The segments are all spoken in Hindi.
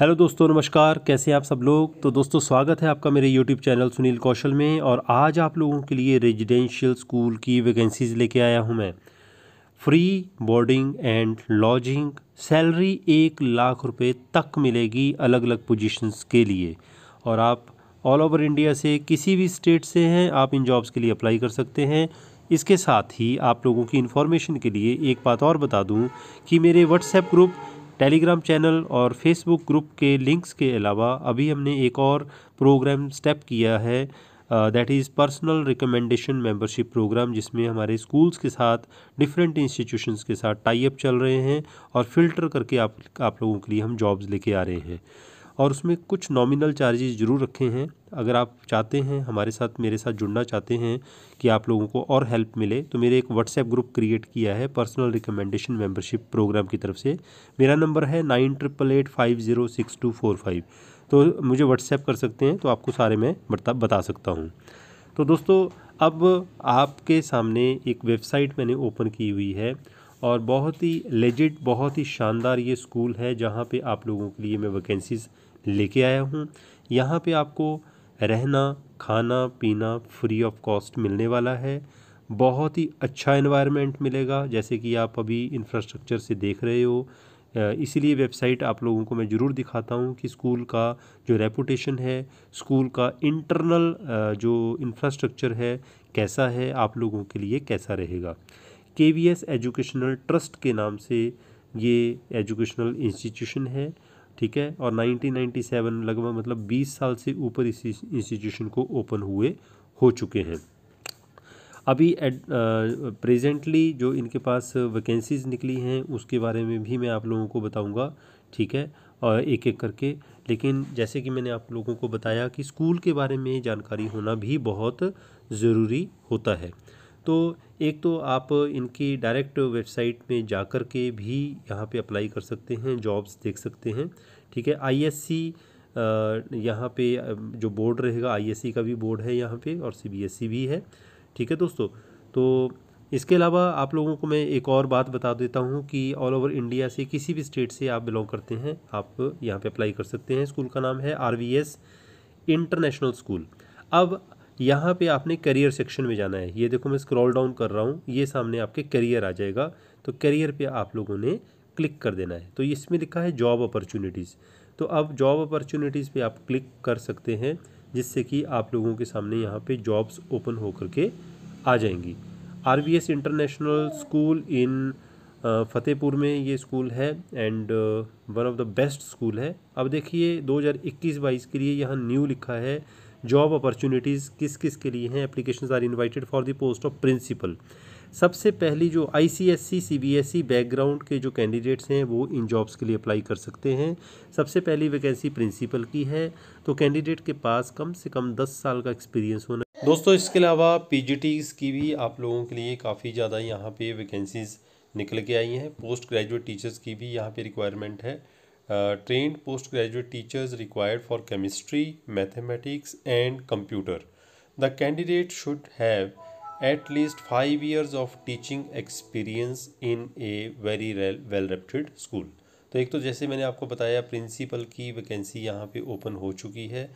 हेलो दोस्तों नमस्कार कैसे हैं आप सब लोग तो दोस्तों स्वागत है आपका मेरे यूट्यूब चैनल सुनील कौशल में और आज आप लोगों के लिए रेजिडेंशियल स्कूल की वैकेंसीज लेके आया हूं मैं free boarding and lodging salary एक लाख रुपए तक मिलेगी अलग अलग पोजीशंस के लिए और आप ऑल ओवर इंडिया से किसी भी स्टेट से हैं आप इन जॉब्स के लिए अप्लाई कर सकते हैं इसके साथ ही आप लोगों की इन्फॉर्मेशन के लिए एक बात और बता दूं कि मेरे व्हाट्सएप ग्रुप टेलीग्राम चैनल और फेसबुक ग्रुप के लिंक्स के अलावा अभी हमने एक और प्रोग्राम स्टेप किया है that is personal recommendation membership program जिसमें हमारे स्कूल्स के साथ डिफरेंट इंस्टीट्यूशंस के साथ टाई अप चल रहे हैं और फिल्टर करके आप आप लोगों के लिए हम जॉब्स लेके आ रहे हैं और उसमें कुछ नॉमिनल चार्जेस ज़रूर रखे हैं अगर आप चाहते हैं हमारे साथ मेरे साथ जुड़ना चाहते हैं कि आप लोगों को और हेल्प मिले तो मेरे एक व्हाट्सएप ग्रुप क्रिएट किया है पर्सनल रिकमेंडेशन मेंबरशिप प्रोग्राम की तरफ से मेरा नंबर है nine triple eight five zero six two four five तो मुझे व्हाट्सएप कर सकते हैं तो आपको सारे मैं बता बता सकता हूँ तो दोस्तों अब आपके सामने एक वेबसाइट मैंने ओपन की हुई है और बहुत ही लेजिड बहुत ही शानदार ये स्कूल है जहाँ पे आप लोगों के लिए मैं वैकेंसीज़ लेके आया हूँ यहाँ पे आपको रहना खाना पीना फ्री ऑफ कॉस्ट मिलने वाला है बहुत ही अच्छा इन्वायरमेंट मिलेगा जैसे कि आप अभी इंफ्रास्ट्रक्चर से देख रहे हो इसीलिए वेबसाइट आप लोगों को मैं ज़रूर दिखाता हूँ कि स्कूल का जो रेपुटेशन है स्कूल का इंटरनल जो इंफ्रास्ट्रक्चर है कैसा है आप लोगों के लिए कैसा रहेगा के एजुकेशनल ट्रस्ट के नाम से ये एजुकेशनल इंस्टीट्यूशन है ठीक है और 1997 लगभग मतलब 20 साल से ऊपर इस इंस्टीट्यूशन को ओपन हुए हो चुके हैं अभी प्रेजेंटली जो इनके पास वैकेंसीज निकली हैं उसके बारे में भी मैं आप लोगों को बताऊंगा ठीक है और एक एक करके लेकिन जैसे कि मैंने आप लोगों को बताया कि स्कूल के बारे में जानकारी होना भी बहुत ज़रूरी होता है तो एक तो आप इनकी डायरेक्ट वेबसाइट में जा कर के भी यहाँ पे अप्लाई कर सकते हैं जॉब्स देख सकते हैं ठीक है आईएससी यहाँ पे जो बोर्ड रहेगा आईएससी का भी बोर्ड है यहाँ पे और सीबीएसई e भी है ठीक है दोस्तों तो इसके अलावा आप लोगों को मैं एक और बात बता देता हूँ कि ऑल ओवर इंडिया से किसी भी स्टेट से आप बिलोंग करते हैं आप यहाँ पे अप्लाई कर सकते हैं स्कूल का नाम है आर इंटरनेशनल स्कूल अब यहाँ पे आपने करियर सेक्शन में जाना है ये देखो मैं स्क्रॉल डाउन कर रहा हूँ ये सामने आपके करियर आ जाएगा तो करियर पे आप लोगों ने क्लिक कर देना है तो इसमें लिखा है जॉब अपॉर्चुनिटीज़ तो अब जॉब अपॉर्चुनिटीज़ पे आप क्लिक कर सकते हैं जिससे कि आप लोगों के सामने यहाँ पे जॉब्स ओपन हो करके आ जाएंगी R international school in Fatehpur में ये स्कूल है and one of the best school है अब देखिए 2021 हज़ार के लिए यहाँ न्यू लिखा है जॉब अपॉर्चुनिटीज़ किस किस के लिए हैं application are invited for the post of principal सबसे पहली जो I C S C C B S E background के जो कैंडिडेट्स हैं वो इन जॉब्स के लिए अप्लाई कर सकते हैं सबसे पहली वैकेंसी प्रिंसिपल की है तो कैंडिडेट के पास कम से कम दस साल का एक्सपीरियंस होना दोस्तों इसके अलावा पी की भी आप लोगों के लिए काफ़ी ज़्यादा यहाँ पर वैकेंसीज़ निकल के आई हैं पोस्ट ग्रेजुएट टीचर्स की भी यहाँ पे रिक्वायरमेंट है trained post graduate teachers required for chemistry mathematics and computer the candidate should have at least 5 years of teaching experience in a very well reputed school तो एक तो जैसे मैंने आपको बताया प्रिंसिपल की वैकेंसी यहाँ पे ओपन हो चुकी है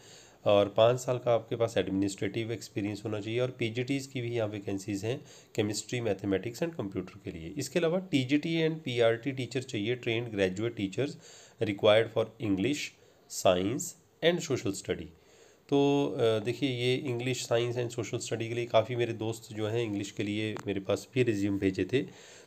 और पाँच साल का आपके पास एडमिनिस्ट्रेटिव एक्सपीरियंस होना चाहिए और पी की भी यहाँ वैकेंसीज़ हैं केमिस्ट्री मैथमेटिक्स एंड कंप्यूटर के लिए इसके अलावा टी एंड टी टीचर चाहिए trained graduate teachers required for English science and social study तो देखिए ये English science and social study के लिए काफ़ी मेरे दोस्त जो हैं इंग्लिश के लिए मेरे पास भी रिज्यूम भेजे थे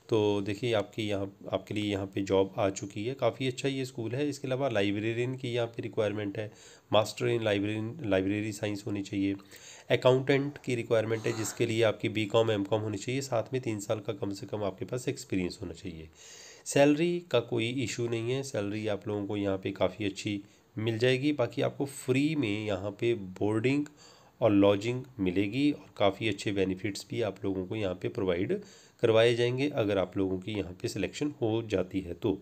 तो देखिए आपके यहाँ आपके लिए यहाँ पे जॉब आ चुकी है काफ़ी अच्छा ये स्कूल है इसके अलावा लाइब्रेरियन की यहाँ पे रिक्वायरमेंट है master in library library science होनी चाहिए अकाउंटेंट की रिक्वायरमेंट है जिसके लिए आपकी बी कॉम एम कॉम होनी चाहिए साथ में तीन साल का कम से कम आपके पास एक्सपीरियंस होना चाहिए सैलरी का कोई इशू नहीं है सैलरी आप लोगों को यहाँ पर काफ़ी अच्छी मिल जाएगी बाकी आपको फ्री में यहाँ पे बोर्डिंग और लॉजिंग मिलेगी और काफ़ी अच्छे बेनिफिट्स भी आप लोगों को यहाँ पे प्रोवाइड करवाए जाएंगे अगर आप लोगों की यहाँ पे सिलेक्शन हो जाती है तो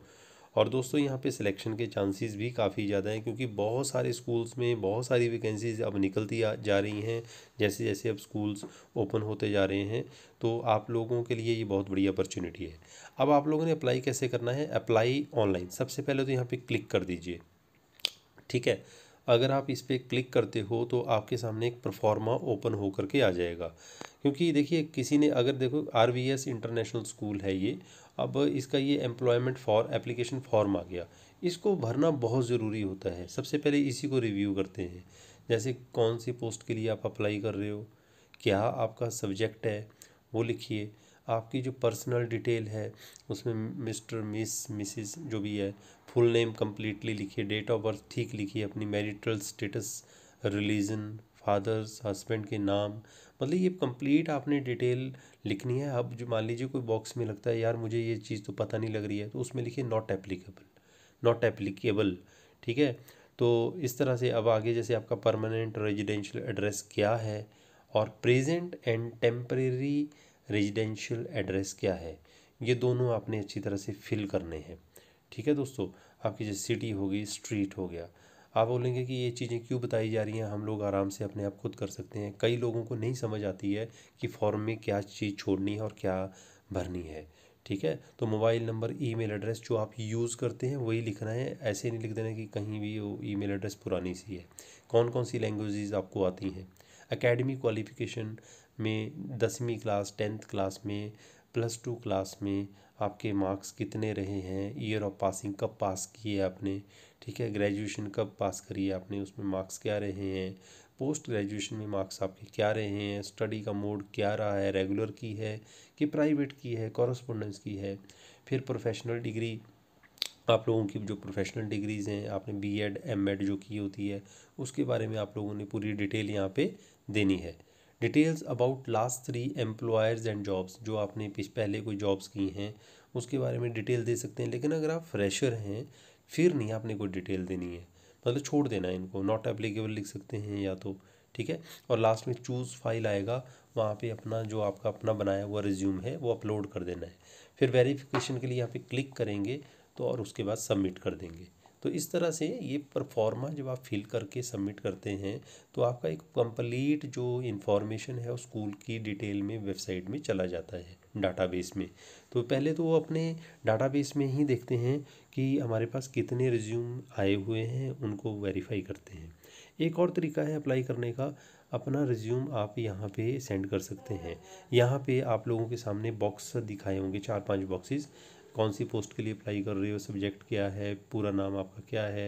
और दोस्तों यहाँ पे सिलेक्शन के चांसेस भी काफ़ी ज़्यादा हैं क्योंकि बहुत सारे स्कूल्स में बहुत सारी वैकेंसीज अब निकलती जा रही हैं जैसे जैसे अब स्कूल्स ओपन होते जा रहे हैं तो आप लोगों के लिए ये बहुत बड़ी अपॉर्चुनिटी है अब आप लोगों ने अप्लाई कैसे करना है अप्लाई ऑनलाइन सबसे पहले तो यहाँ पर क्लिक कर दीजिए ठीक है अगर आप इस पर क्लिक करते हो तो आपके सामने एक परफॉर्मा ओपन हो करके आ जाएगा क्योंकि देखिए किसी ने अगर देखो R V S international school है ये अब इसका ये एम्प्लॉयमेंट फॉर एप्लीकेशन फॉर्म आ गया इसको भरना बहुत ज़रूरी होता है सबसे पहले इसी को रिव्यू करते हैं जैसे कौन सी पोस्ट के लिए आप अप्लाई कर रहे हो क्या आपका सब्जेक्ट है वो लिखिए आपकी जो पर्सनल डिटेल है उसमें मिस्टर मिस मिसिस जो भी है फुल नेम कम्प्लीटली लिखिए डेट ऑफ बर्थ ठीक लिखिए अपनी marital status religion father's husband के नाम मतलब ये कंप्लीट आपने डिटेल लिखनी है अब जो मान लीजिए कोई बॉक्स में लगता है यार मुझे ये चीज़ तो पता नहीं लग रही है तो उसमें लिखिए नॉट एप्लीकेबल नॉट एप्लीकेबल ठीक है तो इस तरह से अब आगे जैसे आपका परमानेंट रेजिडेंशियल एड्रेस क्या है और present and temporary residential address क्या है ये दोनों आपने अच्छी तरह से फिल करने हैं ठीक है दोस्तों आपकी जैसे सिटी हो गई स्ट्रीट हो गया आप बोलेंगे कि ये चीज़ें क्यों बताई जा रही हैं हम लोग आराम से अपने आप खुद कर सकते हैं कई लोगों को नहीं समझ आती है कि फॉर्म में क्या चीज़ छोड़नी है और क्या भरनी है ठीक है तो मोबाइल नंबर ईमेल एड्रेस जो आप यूज़ करते हैं वही लिखना है ऐसे नहीं लिख देना कि कहीं भी वो ईमेल एड्रेस पुरानी सी है कौन कौन सी लैंग्वेजेस आपको आती हैं अकेडमी क्वालिफिकेशन में दसवीं क्लास टेंथ क्लास में प्लस टू क्लास में आपके मार्क्स कितने रहे हैं ईयर ऑफ पासिंग कब पास किए आपने ठीक है ग्रेजुएशन कब पास करी आपने उसमें मार्क्स क्या रहे हैं पोस्ट ग्रेजुएशन में मार्क्स आपके क्या रहे हैं स्टडी का मोड क्या रहा है रेगुलर की है कि प्राइवेट की है कॉरस्पोंडेंस की है फिर प्रोफेशनल डिग्री आप लोगों की जो प्रोफेशनल डिग्रीज़ हैं आपने बीएड एमएड जो की होती है उसके बारे में आप लोगों ने पूरी डिटेल यहाँ पे देनी है details about last three employers and jobs जो आपने पहले कोई जॉब्स की हैं उसके बारे में डिटेल दे सकते हैं लेकिन अगर आप फ्रेशर हैं फिर नहीं आपने कोई डिटेल देनी है मतलब छोड़ देना है इनको नॉट एप्लीकेबल लिख सकते हैं या तो ठीक है और लास्ट में चूज़ फाइल आएगा वहाँ पे अपना जो आपका अपना बनाया हुआ रिज्यूम है वो अपलोड कर देना है फिर वेरिफिकेशन के लिए यहाँ पे क्लिक करेंगे तो और उसके बाद सबमिट कर देंगे तो इस तरह से ये परफॉर्मा जब आप फिल करके सबमिट करते हैं तो आपका एक कंप्लीट जो इन्फॉर्मेशन है स्कूल की डिटेल में वेबसाइट में चला जाता है डाटाबेस में तो पहले तो वो अपने डाटाबेस में ही देखते हैं कि हमारे पास कितने रिज्यूम आए हुए हैं उनको वेरीफाई करते हैं एक और तरीका है अप्लाई करने का अपना रिज्यूम आप यहाँ पे सेंड कर सकते हैं यहाँ पे आप लोगों के सामने बॉक्स दिखाए होंगे चार पांच बॉक्सेस कौन सी पोस्ट के लिए अप्लाई कर रहे हो सब्जेक्ट क्या है पूरा नाम आपका क्या है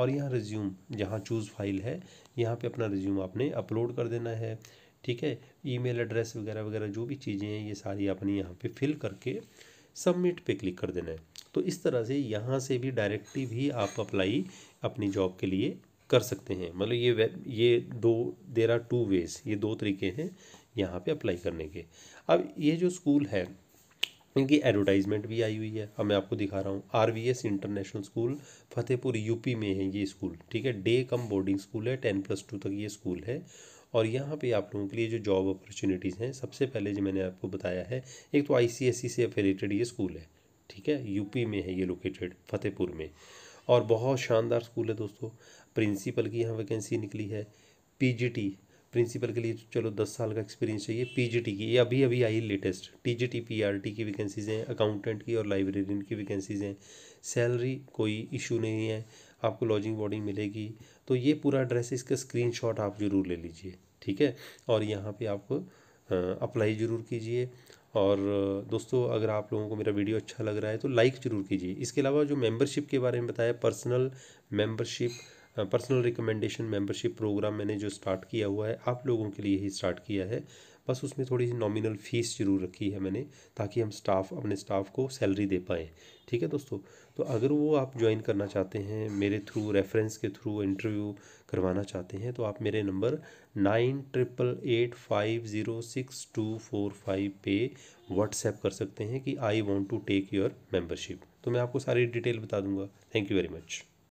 और यहाँ रिज्यूम जहाँ चूज़ फाइल है यहाँ पे अपना रिज्यूम आपने अपलोड कर देना है ठीक है ईमेल एड्रेस वगैरह वगैरह जो भी चीज़ें हैं ये सारी आपने यहाँ पे फिल करके सबमिट पे क्लिक कर देना है तो इस तरह से यहाँ से भी डायरेक्टली भी आप अप्लाई अपनी जॉब के लिए कर सकते हैं मतलब ये वेब ये दो देर आर टू वेज ये दो तरीके हैं यहाँ पे अप्लाई करने के अब ये जो स्कूल है इनकी एडवर्टाइजमेंट भी आई हुई है अब मैं आपको दिखा रहा हूँ R V S international school Fatehpur UP में है ये स्कूल ठीक है डे कम बोर्डिंग स्कूल है टेन प्लस टू तक ये स्कूल है और यहाँ पे आप लोगों के लिए जो जॉब अपॉर्चुनिटीज़ हैं सबसे पहले जो मैंने आपको बताया है एक तो आई e से अफिलेटेड ये स्कूल है ठीक है यूपी में है ये लोकेटेड फतेहपुर में और बहुत शानदार स्कूल है दोस्तों प्रिंसिपल की यहाँ वैकेंसी निकली है टी प्रिंसिपल के लिए चलो दस साल का एक्सपीरियंस चाहिए पीजीटी की ये अभी अभी आई लेटेस्ट टीजीटी पीआरटी की वैकेंसीज़ हैं अकाउंटेंट की और लाइब्रेरियन की वैकेंसीज़ हैं सैलरी कोई इशू नहीं है आपको लॉजिंग वॉडिंग मिलेगी तो ये पूरा एड्रेस इसका स्क्रीन आप ज़रूर ले लीजिए ठीक है और यहाँ पर आप अप्लाई ज़रूर कीजिए और दोस्तों अगर आप लोगों को मेरा वीडियो अच्छा लग रहा है तो लाइक ज़रूर कीजिए इसके अलावा जो मेंबरशिप के बारे में बताया personal membership personal recommendation membership program मैंने जो स्टार्ट किया हुआ है आप लोगों के लिए ही स्टार्ट किया है बस उसमें थोड़ी सी नॉमिनल फ़ीस जरूर रखी है मैंने ताकि हम स्टाफ अपने स्टाफ को सैलरी दे पाएँ ठीक है दोस्तों तो अगर वो आप ज्वाइन करना चाहते हैं मेरे थ्रू रेफरेंस के थ्रू इंटरव्यू करवाना चाहते हैं तो आप मेरे number nine triple eight five zero six two four five पे व्हाट्सएप कर सकते हैं कि I want to take your membership तो मैं आपको सारी डिटेल बता दूंगा थैंक यू वेरी मच